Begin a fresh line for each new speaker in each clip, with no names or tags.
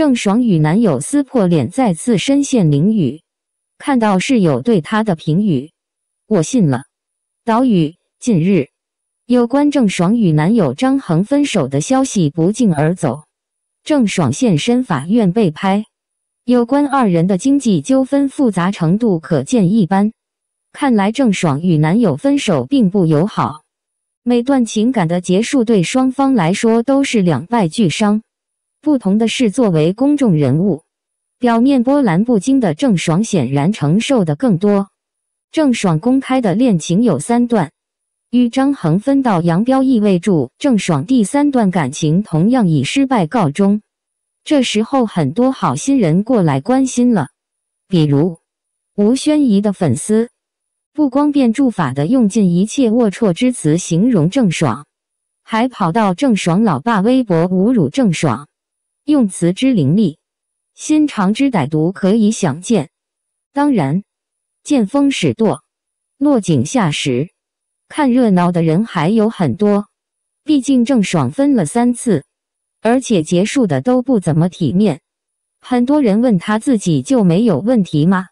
郑爽与男友撕破脸，再次深陷囹圄。看到室友对她的评语，我信了。岛屿近日，有关郑爽与男友张恒分手的消息不胫而走。郑爽现身法院被拍，有关二人的经济纠纷复杂程度可见一斑。看来郑爽与男友分手并不友好。每段情感的结束对双方来说都是两败俱伤。不同的是，作为公众人物，表面波澜不惊的郑爽显然承受的更多。郑爽公开的恋情有三段，与张恒分道扬镳，意味着郑爽第三段感情同样以失败告终。这时候，很多好心人过来关心了，比如吴宣仪的粉丝，不光变著法的用尽一切龌龊之词形容郑爽，还跑到郑爽老爸微博侮辱郑爽。用词之凌厉，心肠之歹毒，可以想见。当然，见风使舵，落井下石，看热闹的人还有很多。毕竟郑爽分了三次，而且结束的都不怎么体面。很多人问他自己就没有问题吗？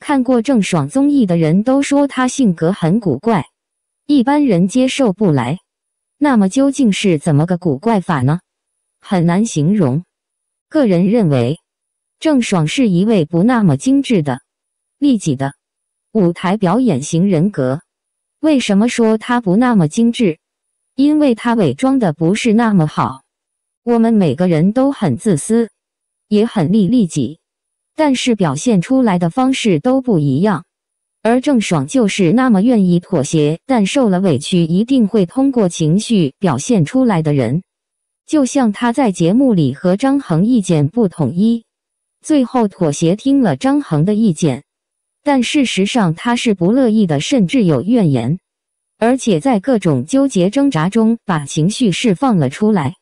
看过郑爽综艺的人都说他性格很古怪，一般人接受不来。那么究竟是怎么个古怪法呢？很难形容。个人认为，郑爽是一位不那么精致的、利己的舞台表演型人格。为什么说她不那么精致？因为她伪装的不是那么好。我们每个人都很自私，也很利利己，但是表现出来的方式都不一样。而郑爽就是那么愿意妥协，但受了委屈一定会通过情绪表现出来的人。就像他在节目里和张恒意见不统一，最后妥协听了张恒的意见，但事实上他是不乐意的，甚至有怨言，而且在各种纠结挣扎中把情绪释放了出来。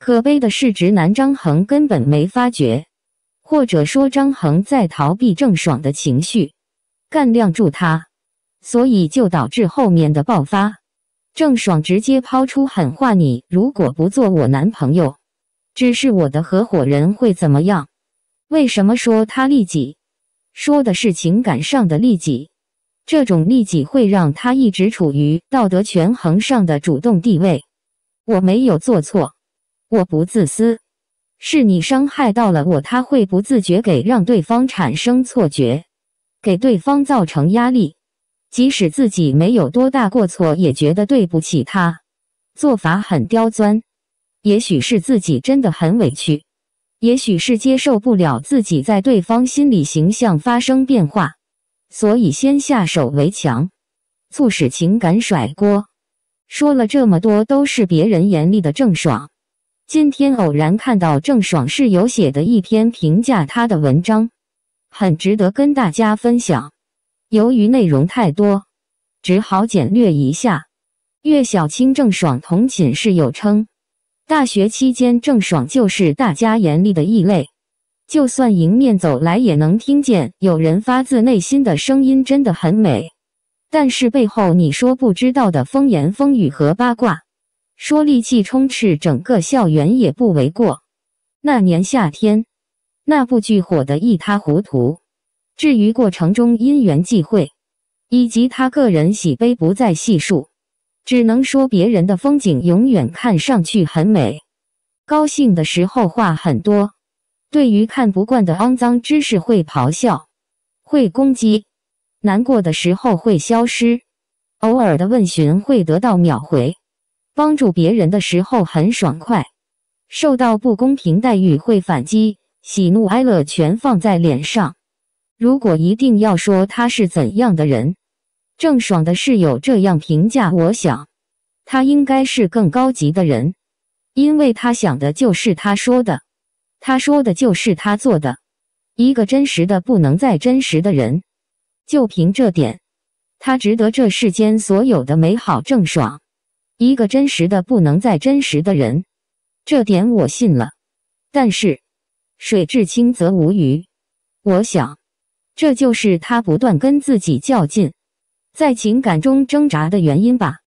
可悲的是，直男张恒根本没发觉，或者说张恒在逃避郑爽的情绪，干晾住他，所以就导致后面的爆发。郑爽直接抛出狠话：“你如果不做我男朋友，只是我的合伙人，会怎么样？为什么说他利己？说的是情感上的利己，这种利己会让他一直处于道德权衡上的主动地位。我没有做错，我不自私，是你伤害到了我，他会不自觉给让对方产生错觉，给对方造成压力。”即使自己没有多大过错，也觉得对不起他，做法很刁钻。也许是自己真的很委屈，也许是接受不了自己在对方心里形象发生变化，所以先下手为强，促使情感甩锅。说了这么多都是别人眼里的郑爽，今天偶然看到郑爽室友写的一篇评价她的文章，很值得跟大家分享。由于内容太多，只好简略一下。岳小青、郑爽同寝室友称，大学期间郑爽就是大家眼里的异类，就算迎面走来也能听见有人发自内心的声音，真的很美。但是背后你说不知道的风言风语和八卦，说戾气充斥整个校园也不为过。那年夏天，那部剧火得一塌糊涂。至于过程中因缘际会，以及他个人喜悲，不再细数。只能说别人的风景永远看上去很美。高兴的时候话很多，对于看不惯的肮脏知识会咆哮，会攻击。难过的时候会消失，偶尔的问询会得到秒回。帮助别人的时候很爽快，受到不公平待遇会反击。喜怒哀乐全放在脸上。如果一定要说他是怎样的人，郑爽的室友这样评价：，我想，他应该是更高级的人，因为他想的就是他说的，他说的就是他做的，一个真实的不能再真实的人。就凭这点，他值得这世间所有的美好。郑爽，一个真实的不能再真实的人，这点我信了。但是，水至清则无鱼，我想。这就是他不断跟自己较劲，在情感中挣扎的原因吧。